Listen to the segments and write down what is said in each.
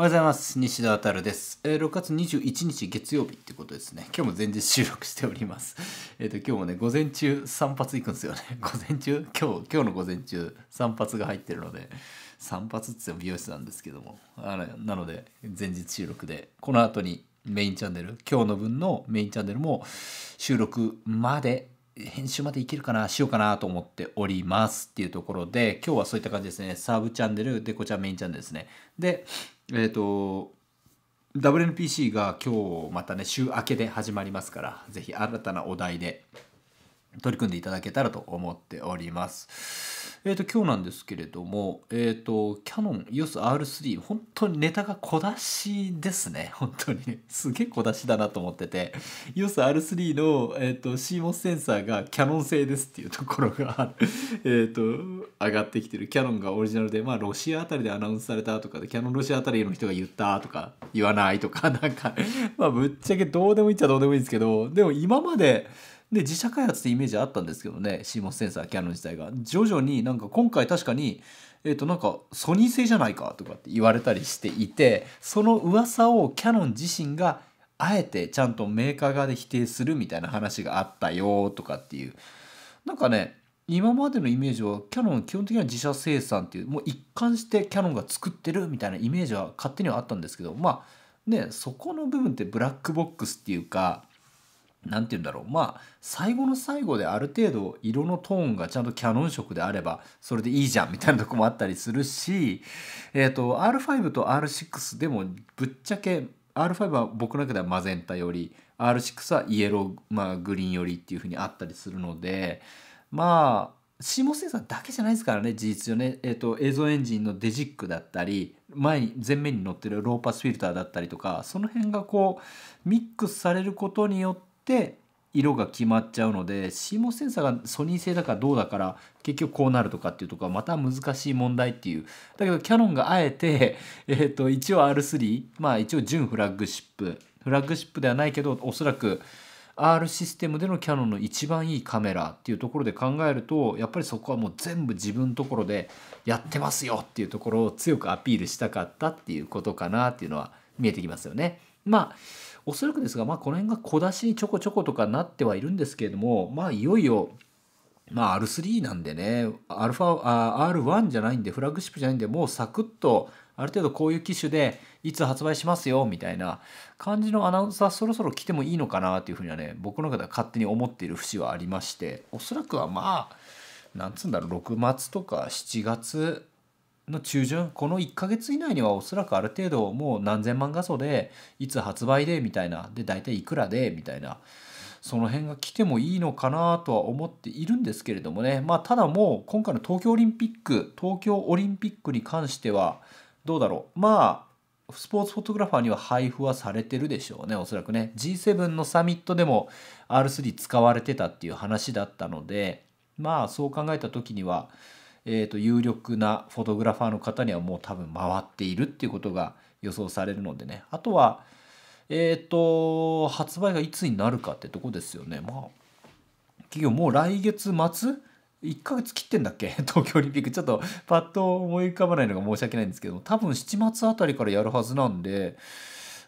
おはようございます。西田渉です。えー、6月21日月曜日ってことですね。今日も前日収録しております。えっ、ー、と、今日もね、午前中散髪行くんですよね。午前中今日、今日の午前中散髪が入ってるので、散髪ってっても美容室なんですけども。あのなので、前日収録で、この後にメインチャンネル、今日の分のメインチャンネルも収録まで編集までいけるかなしようかなと思っておりますっていうところで今日はそういった感じですねサーブチャンネルでこちらメインチャンネルですねでえっ、ー、と WNPC が今日またね週明けで始まりますからぜひ新たなお題で取り組んでいただけたらと思っております。えっ、ー、と、今日なんですけれども、えっ、ー、と、キャノン EOS R3、本当にネタが小出しですね。本当に。すげえ小出しだなと思ってて、EOS R3 の、えっ、ー、と、CMOS センサーがキャノン製ですっていうところが えっと、上がってきてる。キャノンがオリジナルで、まあ、ロシアあたりでアナウンスされたとかで、キャノンロシアあたりの人が言ったとか、言わないとか、なんか まあ、ぶっちゃけどうでもいいっちゃどうでもいいんですけど、でも今まで、で自社開発ってイメージあったんですけどね CMOS センサーキャノン自体が徐々になんか今回確かにえっ、ー、となんかソニー製じゃないかとかって言われたりしていてその噂をキャノン自身があえてちゃんとメーカー側で否定するみたいな話があったよとかっていうなんかね今までのイメージはキャノン基本的には自社生産っていうもう一貫してキャノンが作ってるみたいなイメージは勝手にはあったんですけどまあねそこの部分ってブラックボックスっていうか何て言うんだろうまあ最後の最後である程度色のトーンがちゃんとキャノン色であればそれでいいじゃんみたいなとこもあったりするし、えーと、R5 と R6 でもぶっちゃけ R5 は僕の中ではマゼンタより R6 はイエロー、まあ、グリーンよりっていう風にあったりするのでまあ CMOS センだけじゃないですからね事実上ね、えーと映像エンジンのデジックだったり前に前面に乗ってるローパスフィルターだったりとかその辺がこうミックスされることによってって色が決まっちゃうので CMOS センサーがソニー製だからどうだから結局こうなるとかっていうとこはまた難しい問題っていうだけどキヤノンがあえて、えー、と一応 R3 まあ一応純フラッグシップフラッグシップではないけどおそらく R システムでのキヤノンの一番いいカメラっていうところで考えるとやっぱりそこはもう全部自分のところでやってますよっていうところを強くアピールしたかったっていうことかなっていうのは見えてきますよね。まあおそらくですが、まあ、この辺が小出しにちょこちょことかなってはいるんですけれども、まあ、いよいよ、まあ、R3 なんでね、アルファ R1 じゃないんで、フラッグシップじゃないんで、もうサクッと、ある程度こういう機種で、いつ発売しますよ、みたいな感じのアナウンサー、そろそろ来てもいいのかな、というふうにはね、僕の方は勝手に思っている節はありまして、おそらくはまあ、なんつうんだろう、6月とか7月の中旬この1ヶ月以内にはおそらくある程度もう何千万画素でいつ発売でみたいなで大体いくらでみたいなその辺が来てもいいのかなとは思っているんですけれどもねまあただもう今回の東京オリンピック東京オリンピックに関してはどうだろうまあスポーツフォトグラファーには配布はされてるでしょうねおそらくね G7 のサミットでも R3 使われてたっていう話だったのでまあそう考えた時にはえー、と有力なフォトグラファーの方にはもう多分回っているっていうことが予想されるのでねあとはえっ、ー、と発売がいつになるかってとこですよねまあ企業もう来月末1ヶ月切ってんだっけ 東京オリンピックちょっとパッと思い浮かばないのが申し訳ないんですけど多分7月あたりからやるはずなんで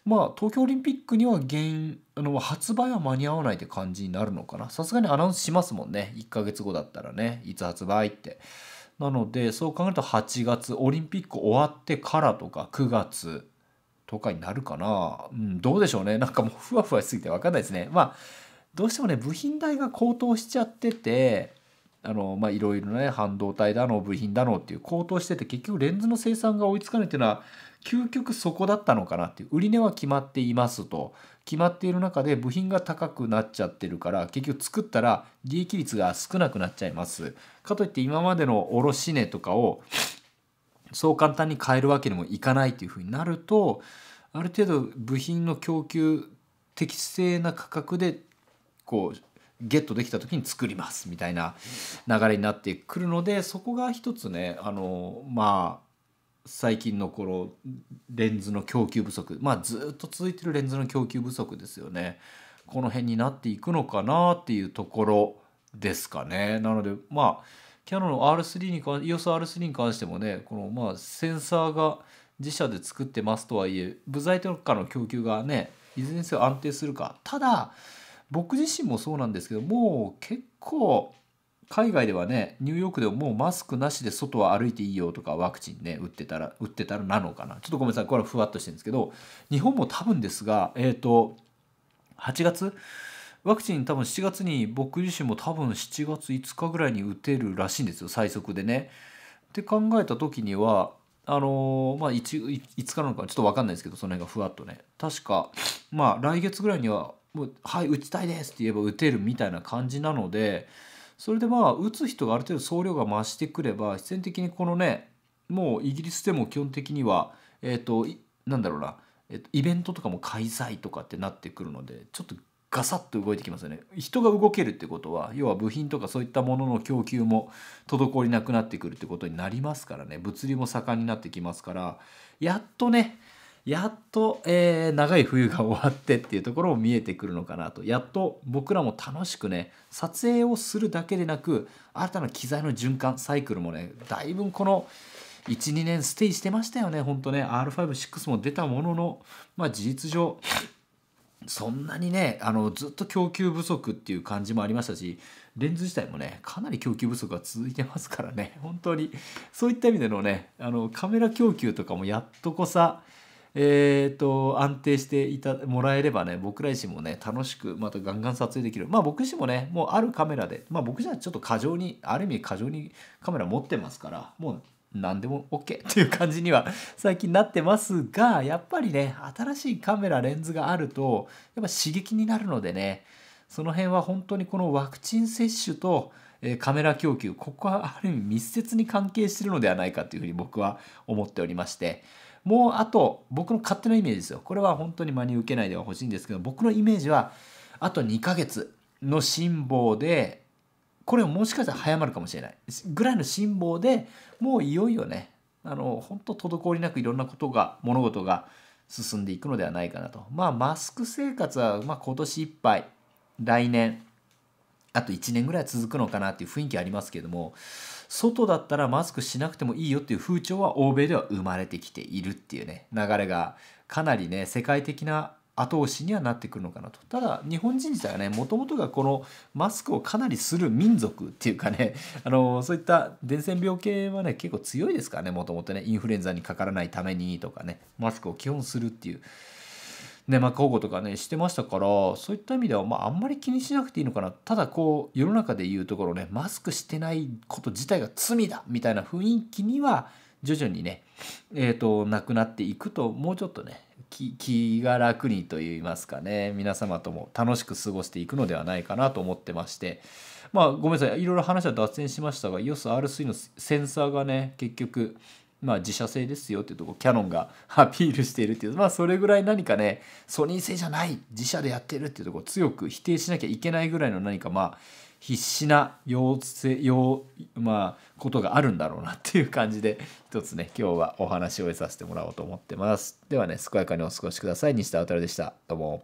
まあ東京オリンピックには現あの発売は間に合わないって感じになるのかなさすがにアナウンスしますもんね1ヶ月後だったらねいつ発売って。なのでそう考えると8月オリンピック終わってからとか9月とかになるかな、うん、どうでしょうねなんかもうふわふわしすぎて分かんないですね。まあどうしてもね部品代が高騰しちゃっててあのまあいろいろね半導体だの部品だのっていう高騰してて結局レンズの生産が追いつかないっていうのは究極そこだったのかなっていう売値は決まっていますと決まっている中で部品が高くなっちゃってるから結局作ったら利益率が少なくなっちゃいますかといって今までの卸値とかをそう簡単に変えるわけにもいかないというふうになるとある程度部品の供給適正な価格でこうゲットできた時に作りますみたいな流れになってくるのでそこが一つねあのまあ最近の頃レンズの供給不足まあずっと続いてるレンズの供給不足ですよねこの辺になっていくのかなっていうところですかねなのでまあキヤノンの R3 に関 EOSR3 に関してもねこのまあセンサーが自社で作ってますとはいえ部材とかの供給がねいずれにせよ安定するかただ僕自身もそうなんですけどもう結構海外ではねニューヨークでももうマスクなしで外は歩いていいよとかワクチンね打ってたら打ってたらなのかなちょっとごめんなさいこれはふわっとしてるんですけど日本も多分ですがえっ、ー、と8月ワクチン多分7月に僕自身も多分7月5日ぐらいに打てるらしいんですよ最速でね。って考えた時にはあのー、まあ 5, 5日なのかちょっと分かんないですけどその辺がふわっとね確かまあ来月ぐらいにはもう「はい打ちたいです」って言えば打てるみたいな感じなのでそれでまあ打つ人がある程度総量が増してくれば必然的にこのねもうイギリスでも基本的にはえっ、ー、となんだろうな、えーと、イベントとかも開催とかってなってくるのでちょっとガサッと動いてきますよね人が動けるってことは要は部品とかそういったものの供給も滞りなくなってくるってことになりますからね物流も盛んになってきますからやっとねやっと、えー、長い冬が終わってっていうところも見えてくるのかなとやっと僕らも楽しくね撮影をするだけでなく新たな機材の循環サイクルもねだいぶこの12年ステイしてましたよねほんとね R56 も出たもののまあ事実上そんなにねあのずっと供給不足っていう感じもありましたしレンズ自体もねかなり供給不足が続いてますからね本当にそういった意味でのねあのカメラ供給とかもやっとこさえーと、安定していたもらえればね僕ら自身もね楽しくまたガンガン撮影できるまあ僕自身もねもうあるカメラでまあ僕じゃちょっと過剰にある意味過剰にカメラ持ってますからもう何でも OK っていう感じには最近なってますがやっぱりね新しいカメラレンズがあるとやっぱ刺激になるのでねその辺は本当にこのワクチン接種とカメラ供給ここはある意味密接に関係してるのではないかというふうに僕は思っておりましてもうあと僕の勝手なイメージですよこれは本当に真に受けないではほしいんですけど僕のイメージはあと2ヶ月の辛抱でこれもしかしたら早まるかもしれないぐらいの辛抱でもういよいよねあの本当滞りなくいろんなことが物事が進んでいくのではないかなとまあマスク生活は、まあ、今年いっぱい来年あと1年ぐらい続くのかなっていう雰囲気ありますけども外だったらマスクしなくてもいいよっていう風潮は欧米では生まれてきているっていうね流れがかなりね世界的な後押しにはなってくるのかなとただ日本人自体はねもともとがこのマスクをかなりする民族っていうかね あのそういった伝染病系はね結構強いですからねもともとねインフルエンザにかからないためにとかねマスクを基本するっていうね、まあ、豪とかね、してましたから、そういった意味では、まあ、あんまり気にしなくていいのかな。ただ、こう、世の中で言うところね、マスクしてないこと自体が罪だみたいな雰囲気には、徐々にね、えっ、ー、と、なくなっていくと、もうちょっとね、気気が楽にといいますかね皆様とも楽しく過ごしていくのではないかなと思ってましてまあごめんなさいいろいろ話は脱線しましたが EOSR3 のセンサーがね結局まあ、自社製ですよっていうとこキヤノンが アピールしているっていう、まあ、それぐらい何かねソニー製じゃない自社でやってるっていうとこ強く否定しなきゃいけないぐらいの何かまあ必死な要請要、まあ、ことがあるんだろうなっていう感じで一つね今日はお話を得させてもらおうと思ってます。ではね健やかにお過ごしください西田渡でしたどうも